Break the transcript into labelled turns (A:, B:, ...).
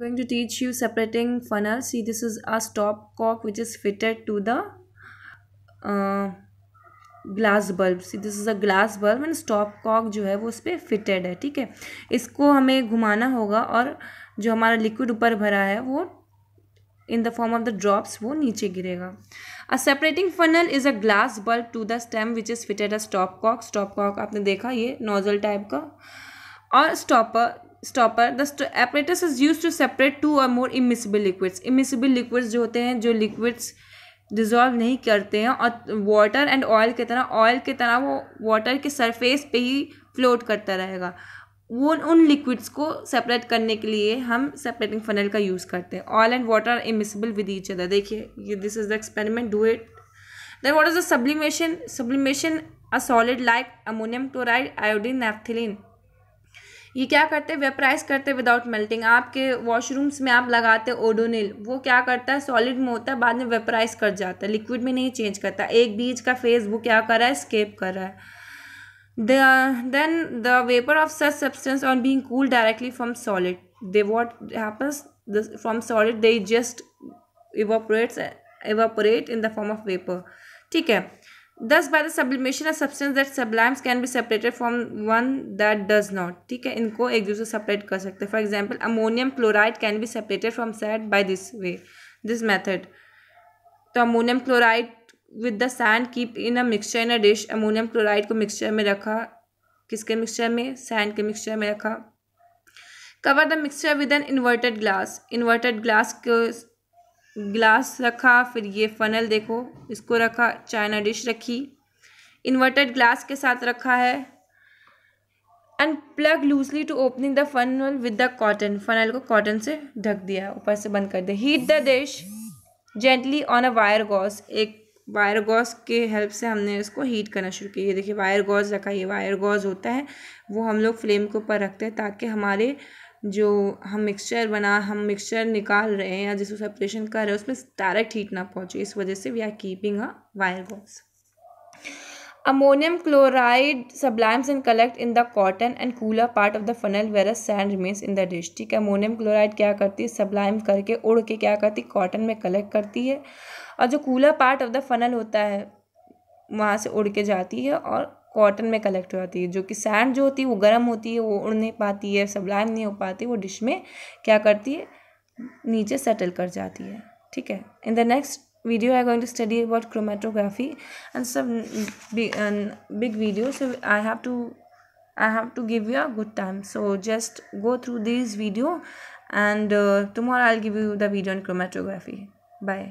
A: going to teach you separating funnel see this is a stop cock which is fitted to the uh, glass bulb see this is a glass bulb and stopcock जो है वो उस पर fitted है ठीक है इसको हमें घुमाना होगा और जो हमारा लिक्विड ऊपर भरा है वो in the form of the drops वो नीचे गिरेगा a separating funnel is a glass bulb to the stem which is fitted a stopcock stopcock आपने देखा ये नोजल टाइप का और stopper stopper the apparatus is use to separate two और more immiscible liquids immiscible liquids जो होते हैं जो लिक्विड्स डिजॉल्व नहीं करते हैं और वाटर एंड ऑयल की तरह ऑयल की तरह वो वाटर के सरफेस पे ही फ्लोट करता रहेगा वो उन लिक्विड्स को सेपरेट करने के लिए हम सेपरेटिंग फनल का यूज़ करते हैं oil and water are immiscible with each other देखिए ये this is the experiment do it then what is the sublimation sublimation a solid like ammonium chloride iodine naphthalene ये क्या करते हैं वेपराइज करते विदाउट मेल्टिंग आपके वॉशरूम्स में आप लगाते हैं ओडोनिल वो क्या करता है सॉलिड में होता है बाद में वेपराइज कर जाता है लिक्विड में नहीं चेंज करता एक बीज का फेस वो क्या कर रहा है स्केप कर रहा है then the vapour of such substance on being cool directly from solid they what happens from solid they just evaporates evaporate in the form of vapour ठीक है thus by the sublimation of substance that sublimes can be separated from one that does not ठीक है इनको एक दूसरे से separate कर सकते हैं for example ammonium chloride can be separated from sand by this way this method तो ammonium chloride with the sand keep in a mixture in a dish ammonium chloride को मिक्सचर में रखा किसके मिक्सचर में sand के mixture में रखा cover the mixture with an inverted glass inverted glass glass रखा फिर ये फनल देखो इसको रखा चाइना डिश रखी इन्वर्टेड ग्लास के साथ रखा है and plug loosely to opening the funnel with the cotton funnel को कॉटन से ढक दिया ऊपर से बंद कर दिया heat the dish gently on a wire gauze एक वायर गॉस के हेल्प से हमने इसको हीट करना शुरू किया ये देखिए वायर गॉज रखा ये वायर गॉज होता है वो हम लोग फ्लेम के ऊपर रखते हैं ताकि हमारे जो हम मिक्सचर बना हम मिक्सचर निकाल रहे हैं या जिसको सेपरेशन कर रहे हैं उसमें डायरेक्ट हीट ना पहुँचे इस वजह से we are keeping a wire ammonium chloride sublimes and collect in the cotton and cooler part of the funnel where a sand remains in the dish ठीक है अमोनियम क्लोराइड क्या करती है सब्लाइम करके उड़ के क्या करती है कॉटन में कलेक्ट करती है और जो cooler part of the funnel होता है वहाँ से उड़ के जाती है और कॉटन में कलेक्ट हो जाती है जो कि सैंड जो होती है वो गर्म होती है वो उड़ नहीं पाती है सब्लाइम नहीं हो पाती वो डिश में क्या करती है नीचे सेटल कर जाती है ठीक है in the next video I going to study about chromatography and सब big video so I have to I have to give you a good time so just go through this video and tomorrow I give you the video on chromatography bye